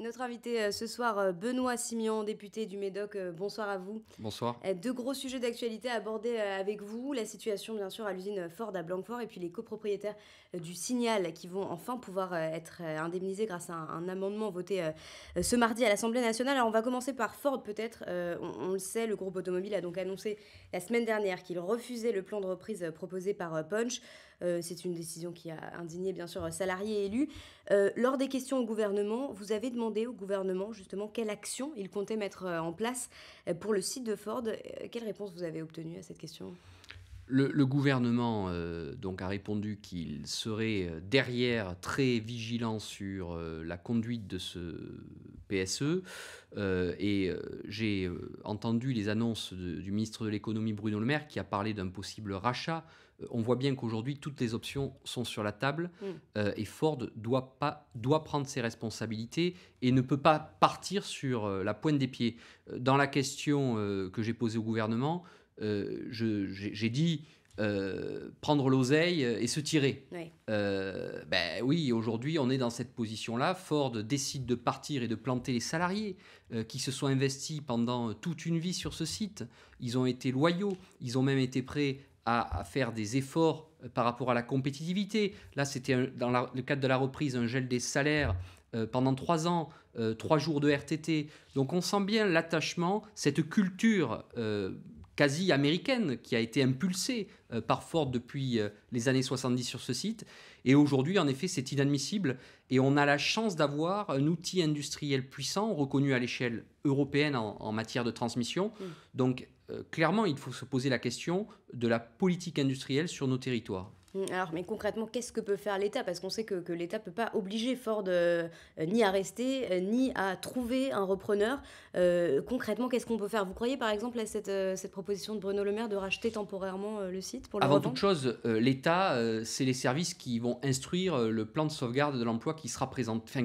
Notre invité euh, ce soir, euh, Benoît Simion, député du Médoc. Euh, bonsoir à vous. Bonsoir. Deux gros sujets d'actualité à aborder avec vous. La situation, bien sûr, à l'usine Ford à Blanquefort et puis les copropriétaires du Signal qui vont enfin pouvoir être indemnisés grâce à un amendement voté ce mardi à l'Assemblée nationale. Alors, on va commencer par Ford, peut-être. On, on le sait, le groupe automobile a donc annoncé la semaine dernière qu'il refusait le plan de reprise proposé par Punch. C'est une décision qui a indigné, bien sûr, salariés et élus. Lors des questions au gouvernement, vous avez demandé demandé au gouvernement justement quelle action il comptait mettre euh, en place euh, pour le site de Ford. Euh, quelle réponse vous avez obtenue à cette question le, gouvernement euh, donc a répondu qu'il serait euh, derrière très vigilant sur euh, la conduite de ce PSE. et j'ai entendu les annonces du ministre de l'économie Bruno Le Maire qui a parlé d'un possible rachat. On voit bien qu'aujourd'hui, toutes les options sont sur la table mm. et Ford doit, pas, doit prendre ses responsabilités et ne peut pas partir sur la pointe des pieds. Dans la question que j'ai posée au gouvernement, euh, j'ai dit euh, prendre l'oseille et se tirer. Oui. Euh, ben oui, aujourd'hui, on est dans cette position-là. Ford décide de partir et de planter les salariés qui se sont investis pendant toute une vie sur ce site. Ils ont été loyaux, ils ont même été prêts à, faire des efforts par rapport à la compétitivité. Là, c'était dans le cadre de la reprise un gel des salaires pendant trois ans, trois jours de RTT. Donc on sent bien l'attachement, cette culture quasi américaine qui a été impulsée euh, par Ford depuis euh, les années 70 sur ce site. Et aujourd'hui, en effet, c'est inadmissible. Et on a la chance d'avoir un outil industriel puissant, reconnu à l'échelle européenne en, matière de transmission. Mmh. Donc, euh, clairement, il faut se poser la question de la politique industrielle sur nos territoires. Mm, alors, mais concrètement, qu'est-ce que peut faire l'État Parce qu'on sait que, l'État peut pas obliger Ford euh, ni à rester, euh, ni à trouver un repreneur. Euh, concrètement, qu'est-ce qu'on peut faire Vous croyez par exemple à cette, proposition de Bruno Le Maire de racheter temporairement le site pour le Avant toute chose, l'État, c'est les services qui vont instruire le plan de sauvegarde de l'emploi qui, sera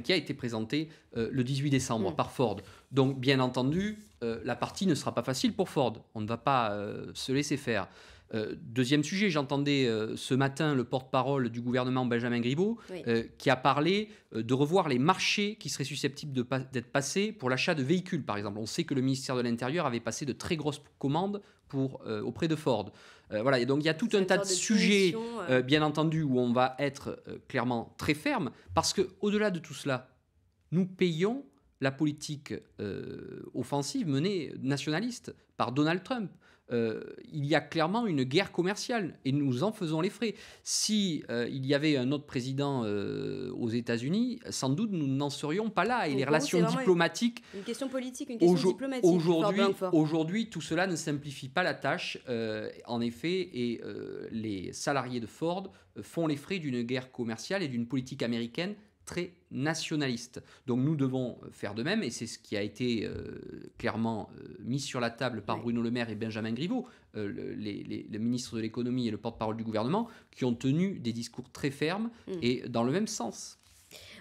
qui a été présenté le 18 décembre mm. par Ford. Donc, bien entendu, la partie ne sera pas facile pour Ford. On ne va pas se laisser faire. Euh, deuxième sujet, j'entendais euh, ce matin le porte-parole du gouvernement Benjamin Griveaux euh, qui a parlé de revoir les marchés qui seraient susceptibles d'être passés pour l'achat de véhicules, par exemple. On sait que le ministère de l'Intérieur avait passé de très grosses commandes pour, auprès de Ford. voilà, et donc il y a tout un tas de, sujets, bien entendu, où on va être clairement très ferme, parce quau delà de tout cela, nous payons la politique euh, offensive menée nationaliste par Donald Trump. Euh, il y a clairement une guerre commerciale et nous en faisons les frais. Si euh, il y avait un autre président aux États-Unis, sans doute nous n'en serions pas là. Et les relations diplomatiques. Une, question politique, une question diplomatique. Aujourd'hui, tout cela ne simplifie pas la tâche. en effet, et les salariés de Ford font les frais d'une guerre commerciale et d'une politique américaine très nationaliste. Donc nous devons euh, faire de même, et c'est ce qui a été euh, clairement euh, mis sur la table par Bruno Le Maire et Benjamin Griveaux, le, les, ministre de l'économie et le porte-parole du gouvernement, qui ont tenu des discours très fermes hmm. et dans le même sens.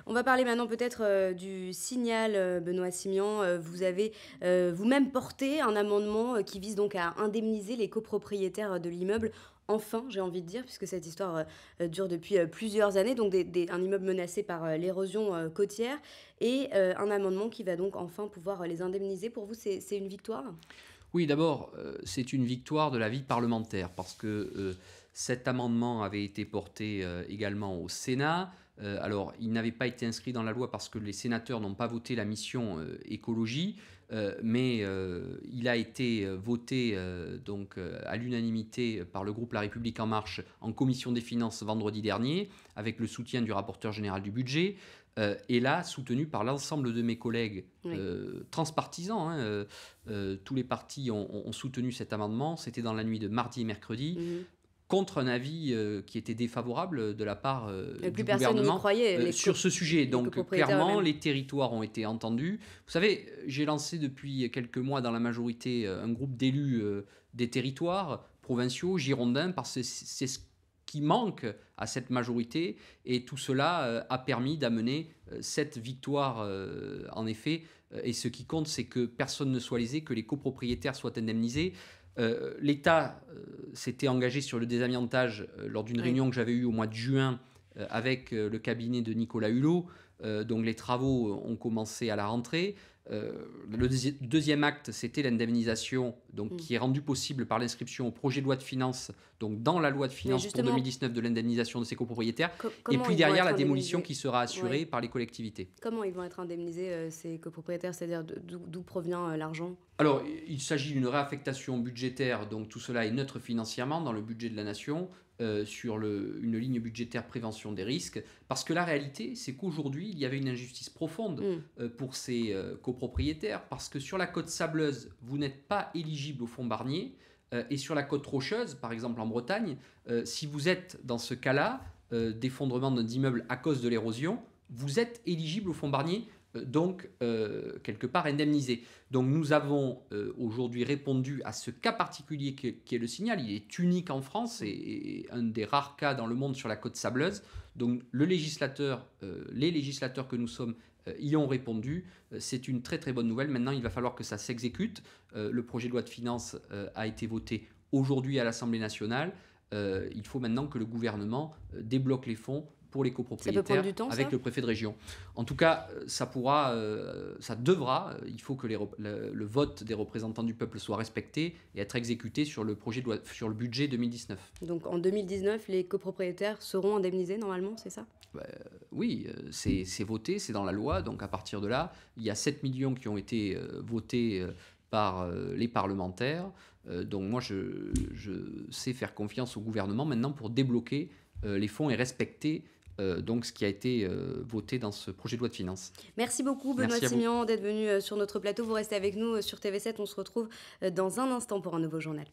On va parler maintenant peut-être du signal, Benoît Simian. vous avez vous-même porté un amendement qui vise donc à indemniser les copropriétaires de l'immeuble enfin, j'ai envie de dire, puisque cette histoire euh, euh, dure depuis euh, plusieurs années, donc un immeuble menacé par l'érosion côtière, et un amendement qui va donc enfin pouvoir les indemniser. Pour vous, c'est une victoire Oui, d'abord, c'est une victoire de la vie parlementaire, parce que cet amendement avait été porté également au Sénat. alors, il n'avait pas été inscrit dans la loi parce que les sénateurs n'ont pas voté la mission écologie, euh, mais euh, il a été euh, voté donc à l'unanimité par le groupe La République en marche en commission des finances vendredi dernier avec le soutien du rapporteur général du budget et là soutenu par l'ensemble de mes collègues transpartisans hein, tous les partis ont, soutenu cet amendement c'était dans la nuit de mardi et mercredi mhm contre un avis euh, qui était défavorable euh, de la part euh, du gouvernement croyait, sur ce sujet. Donc clairement, les territoires ont été entendus. Vous savez, j'ai lancé depuis quelques mois dans la majorité un groupe d'élus des territoires provinciaux, girondins, parce que c'est ce qui manque à cette majorité. Et tout cela a permis d'amener cette victoire, en effet. Et ce qui compte, c'est que personne ne soit lésé, que les copropriétaires soient indemnisés. Euh, L'État euh, s'était engagé sur le désamiantage euh, lors d'une réunion que j'avais eue au mois de juin euh, avec euh, le cabinet de Nicolas Hulot. Euh, donc les travaux ont commencé à la rentrée. le deuxième acte, c'était l'indemnisation, donc mm. qui est rendue possible par l'inscription au projet de loi de finances, donc dans la loi de finances pour 2019 de l'indemnisation de ces copropriétaires, et puis derrière la démolition qui sera assurée par les collectivités. Comment ils vont être indemnisés ces copropriétaires, c'est-à-dire d'où provient l'argent Alors il s'agit d'une réaffectation budgétaire, donc tout cela est neutre financièrement dans le budget de la nation. Euh, sur une ligne budgétaire prévention des risques, parce que la réalité, c'est qu'aujourd'hui, il y avait une injustice profonde mm. euh, pour ces euh, copropriétaires, parce que sur la côte sableuse, vous n'êtes pas éligible au fonds Barnier, et sur la côte rocheuse, par exemple en Bretagne, si vous êtes dans ce cas-là d'effondrement d'un immeuble à cause de l'érosion, vous êtes éligible au fonds Barnier euh, donc euh, quelque part indemnisé. Donc nous avons euh, aujourd'hui répondu à ce cas particulier qui, est le signal. Il est unique en France et, un des rares cas dans le monde sur la côte sableuse. Donc le législateur, les législateurs que nous sommes y ont répondu. C'est une très très bonne nouvelle. Maintenant, il va falloir que ça s'exécute. le projet de loi de finances a été voté aujourd'hui à l'Assemblée nationale. il faut maintenant que le gouvernement débloque les fonds pour les copropriétaires avec le préfet de région. En tout cas, euh, ça pourra, euh, ça devra, euh, il faut que le, vote des représentants du peuple soit respecté et être exécuté sur le, projet de, sur le budget 2019. Donc en 2019, les copropriétaires seront indemnisés normalement, c'est ça bah, Oui, c'est voté, c'est dans la loi, donc à partir de là, il y a 7 millions qui ont été votés par les parlementaires. donc moi, je, je, sais faire confiance au gouvernement maintenant pour débloquer les fonds et respecter euh, donc ce qui a été euh, voté dans ce projet de loi de finances. Merci beaucoup Benoît Simian d'être venu euh, sur notre plateau. Vous restez avec nous sur TV7. On se retrouve dans un instant pour un nouveau journal.